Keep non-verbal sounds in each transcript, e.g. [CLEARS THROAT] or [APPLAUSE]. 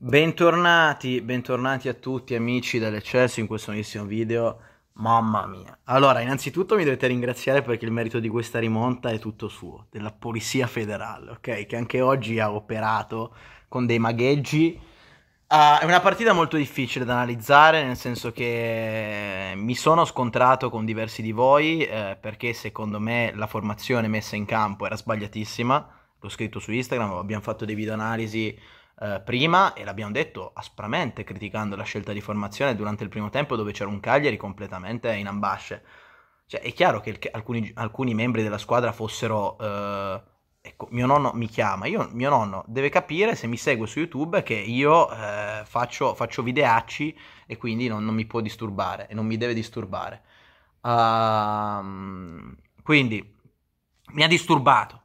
Bentornati, bentornati a tutti amici dell'Eccesso in questo nuovissimo video. Mamma mia. Allora, innanzitutto mi dovete ringraziare perché il merito di questa rimonta è tutto suo, della Polizia Federale, ok? Che anche oggi ha operato con dei magheggi. Uh, è una partita molto difficile da analizzare, nel senso che eh, mi sono scontrato con diversi di voi eh, perché secondo me la formazione messa in campo era sbagliatissima. L'ho scritto su Instagram, abbiamo fatto dei video analisi eh, prima e l'abbiamo detto aspramente criticando la scelta di formazione durante il primo tempo dove c'era un Cagliari completamente in ambasce. Cioè, è chiaro che il, alcuni, alcuni, membri della squadra fossero... Eh, ecco, mio nonno mi chiama, io, mio nonno deve capire se mi segue su YouTube che io eh, faccio, faccio, videacci e quindi non, non, mi può disturbare e non mi deve disturbare. Uh, quindi mi ha disturbato.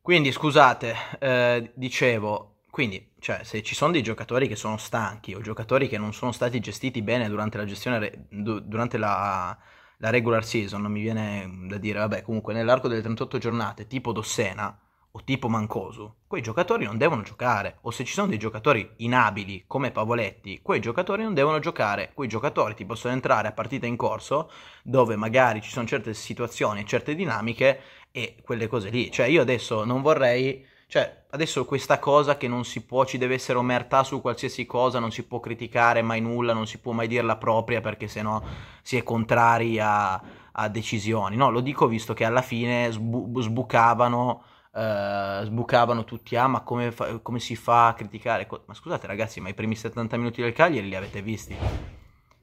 Quindi scusate, eh, dicevo, quindi, cioè, se ci sono dei giocatori che sono stanchi o giocatori che non sono stati gestiti bene durante la gestione, durante la, la regular season, non mi viene da dire, vabbè, comunque nell'arco delle 38 giornate, tipo Dossena o tipo Mancosu, quei giocatori non devono giocare. O se ci sono dei giocatori inabili come Pavoletti, quei giocatori non devono giocare. Quei giocatori ti possono entrare a partita in corso dove magari ci sono certe situazioni, certe dinamiche e quelle cose lì. Cioè, io adesso non vorrei cioè, adesso questa cosa che non si può, ci deve essere omertà su qualsiasi cosa, non si può criticare mai nulla, non si può mai dire la propria perché sennò si è contrari a, a decisioni. No, lo dico visto che alla fine sbu- sbucavano... Uh, sbucavano tutti, ah ma come, fa- come, si fa a criticare? ma scusate ragazzi, ma i primi 70 minuti del Cagliari li avete visti?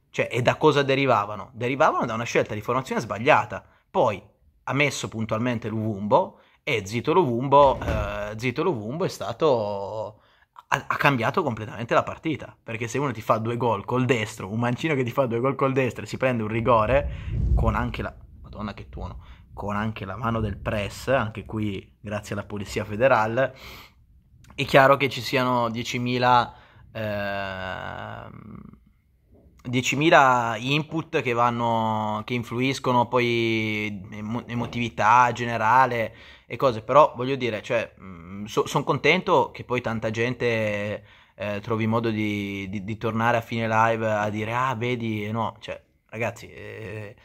Cioè, e da cosa derivavano? Derivavano da una scelta di formazione sbagliata. Poi ha messo puntualmente Luvumbo e zito Luvumbo... Uh, Zito Lovumbo è stato ha, cambiato completamente la partita. Perché se uno ti fa due gol col destro, un mancino che ti fa due gol col destro e si prende un rigore, con anche la. Madonna che tuono! Con anche la mano del press, anche qui grazie alla Polizia Federale, è chiaro che ci siano 10.000. Eh, 10.000 input che, vanno, che influiscono poi emotività generale e cose, però voglio dire, cioè, mm, so, sono contento che poi tanta gente eh, trovi modo di, di, di, tornare a fine live a dire ah vedi, eh, no, cioè ragazzi, eh,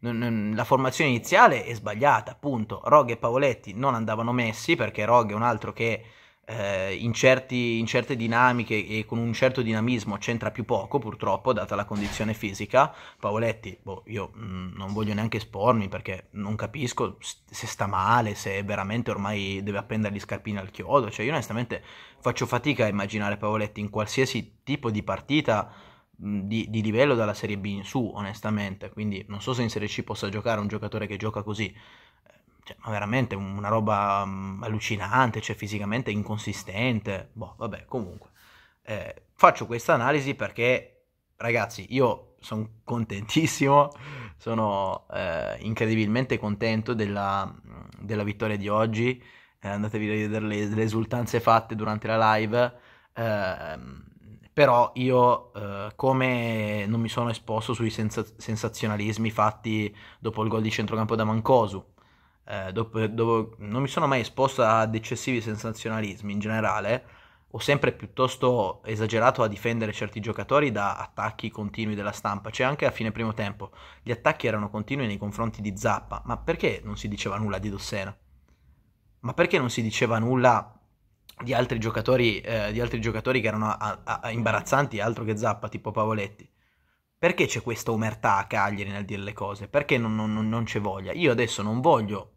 non, non, la formazione iniziale è sbagliata, appunto, Rog e Paoletti non andavano messi perché Rog è un altro che eh, in, certi, in, certe dinamiche e con un certo dinamismo c'entra più poco purtroppo data la condizione fisica Paoletti, boh, io mh, mm, non voglio neanche espormi perché non capisco se sta male, se veramente ormai deve appendere gli scarpini al chiodo cioè io onestamente faccio fatica a immaginare Paoletti in qualsiasi tipo di partita mh, mm, di, di livello dalla Serie B in su onestamente quindi non so se in Serie C possa giocare un giocatore che gioca così cioè, ma veramente una roba um, allucinante, cioè fisicamente inconsistente, boh, vabbè, comunque. Eh, faccio questa analisi perché, ragazzi, io sono contentissimo, sono eh, incredibilmente contento della, mm, della, vittoria di oggi, eh, andatevi a vedere le, le, esultanze fatte durante la live, ehm, però io eh, come non mi sono esposto sui senza- sensazionalismi fatti dopo il gol di centrocampo da Mancosu eh, dopo, dopo, non mi sono mai esposto ad eccessivi sensazionalismi in generale, ho sempre piuttosto esagerato a difendere certi giocatori da attacchi continui della stampa, cioè anche a fine primo tempo gli attacchi erano continui nei confronti di Zappa, ma perché non si diceva nulla di Dossena? Ma perché non si diceva nulla di altri giocatori, eh, di altri giocatori che erano a, a, a imbarazzanti, altro che Zappa, tipo Pavoletti? Perché c'è questa omertà a Cagliari nel dire le cose? Perché non, non, non c'è voglia? Io adesso non voglio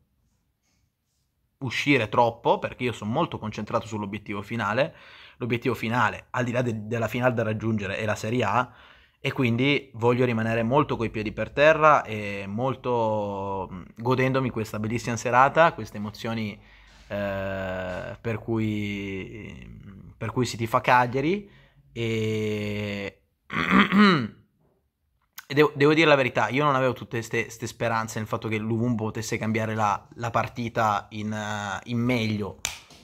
uscire troppo perché io sono molto concentrato sull'obiettivo finale. L'obiettivo finale, al di là de- della finale da raggiungere, è la Serie A e quindi voglio rimanere molto coi piedi per terra e molto godendomi questa bellissima serata, queste emozioni eh, per, cui, per cui si tifa Cagliari e [CLEARS THROAT] devo, devo, dire la verità, io non avevo tutte queste speranze nel fatto che Luvum potesse cambiare la, la partita in, uh, in meglio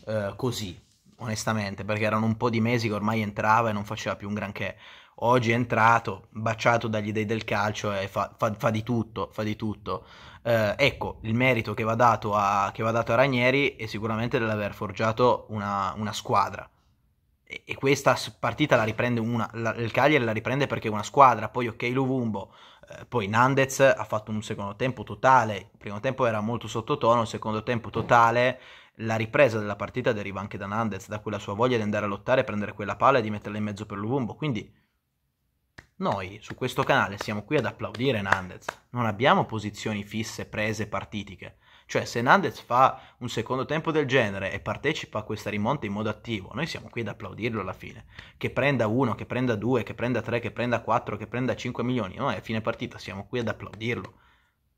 uh, così, onestamente, perché erano un po' di mesi che ormai entrava e non faceva più un granché. Oggi è entrato, baciato dagli dei del calcio e fa, fa, fa di tutto, fa di tutto. Uh, ecco, il merito che va dato a, va dato a Ranieri è sicuramente dell'aver forgiato una, una squadra e questa partita la riprende una, la, il Cagliari la riprende perché è una squadra, poi ok Luvumbo, eh, poi Nandez ha fatto un secondo tempo totale, il primo tempo era molto sottotono, il secondo tempo totale, la ripresa della partita deriva anche da Nandez, da quella sua voglia di andare a lottare, prendere quella palla e di metterla in mezzo per Luvumbo, quindi noi su questo canale siamo qui ad applaudire Nandez, non abbiamo posizioni fisse prese partitiche. Cioè se Nandez fa un secondo tempo del genere e partecipa a questa rimonta in modo attivo, noi siamo qui ad applaudirlo alla fine. Che prenda uno, che prenda due, che prenda tre, che prenda quattro, che prenda cinque milioni, noi a fine partita siamo qui ad applaudirlo.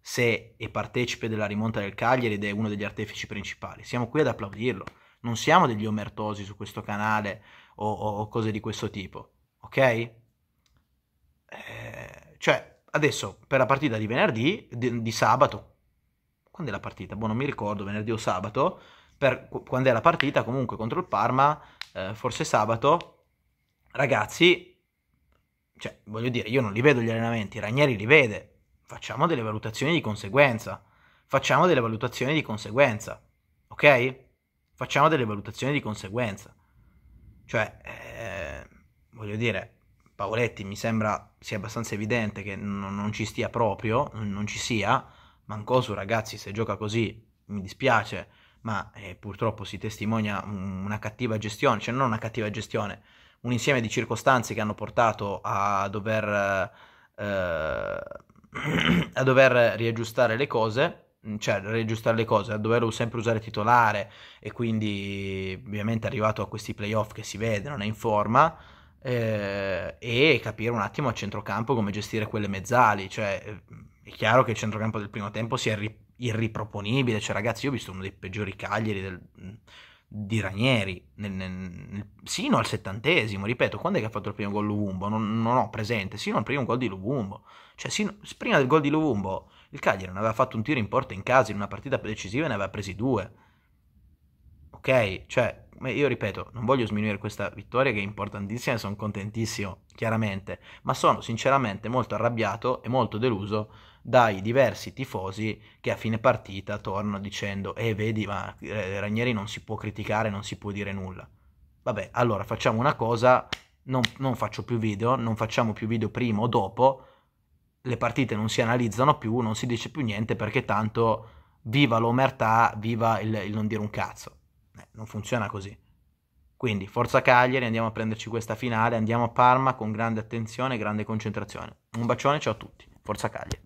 Se è partecipe della rimonta del Cagliari ed è uno degli artefici principali, siamo qui ad applaudirlo. Non siamo degli omertosi su questo canale o, o, o cose di questo tipo, ok? Cioè, adesso, per la partita di venerdì, di, di sabato, quando è la partita? Boh, non mi ricordo, venerdì o sabato, per, quando è la partita comunque contro il Parma, eh, forse sabato, ragazzi, cioè, voglio dire, io non li vedo gli allenamenti, Ranieri li vede, facciamo delle valutazioni di conseguenza, facciamo delle valutazioni di conseguenza, ok? Facciamo delle valutazioni di conseguenza. Cioè, eh, voglio dire, Paoletti mi sembra sia abbastanza evidente che non, non ci stia proprio, non ci sia. Mancosu, ragazzi, se gioca così mi dispiace, ma eh, purtroppo si testimonia una cattiva gestione, cioè non una cattiva gestione, un insieme di circostanze che hanno portato a dover, eh, [CLEARS THROAT] a dover riaggiustare le cose cioè riaggiustare le cose, a doverlo sempre usare titolare e quindi ovviamente è arrivato a questi playoff che si vede, non è in forma, eh, e capire un attimo a centrocampo come gestire quelle mezzali. Cioè, eh, è chiaro che il centrocampo del primo tempo sia ri- irriproponibile. Cioè, ragazzi, io ho visto uno dei peggiori Cagliari del, di Ranieri, nel, nel, nel, sino al settantesimo, ripeto, quando è che ha fatto il primo gol Lubumbo? Non, non ho presente, sino al primo gol di Lubumbo. Cioè, sino, prima del gol di Lubumbo, il Cagliari non aveva fatto un tiro in porta in casa in una partita decisiva e ne aveva presi due ok? Cioè, io ripeto, non voglio sminuire questa vittoria che è importantissima e sono contentissimo, chiaramente, ma sono sinceramente molto arrabbiato e molto deluso dai diversi tifosi che a fine partita tornano dicendo eh vedi ma eh, Ranieri non si può criticare, non si può dire nulla. Vabbè, allora facciamo una cosa, non, non faccio più video, non facciamo più video prima o dopo, le partite non si analizzano più, non si dice più niente perché tanto viva l'omertà, viva il, il non dire un cazzo. Eh, non funziona così. Quindi forza Cagliari, andiamo a prenderci questa finale, andiamo a Parma con grande attenzione e grande concentrazione. Un bacione, ciao a tutti. Forza Cagliari.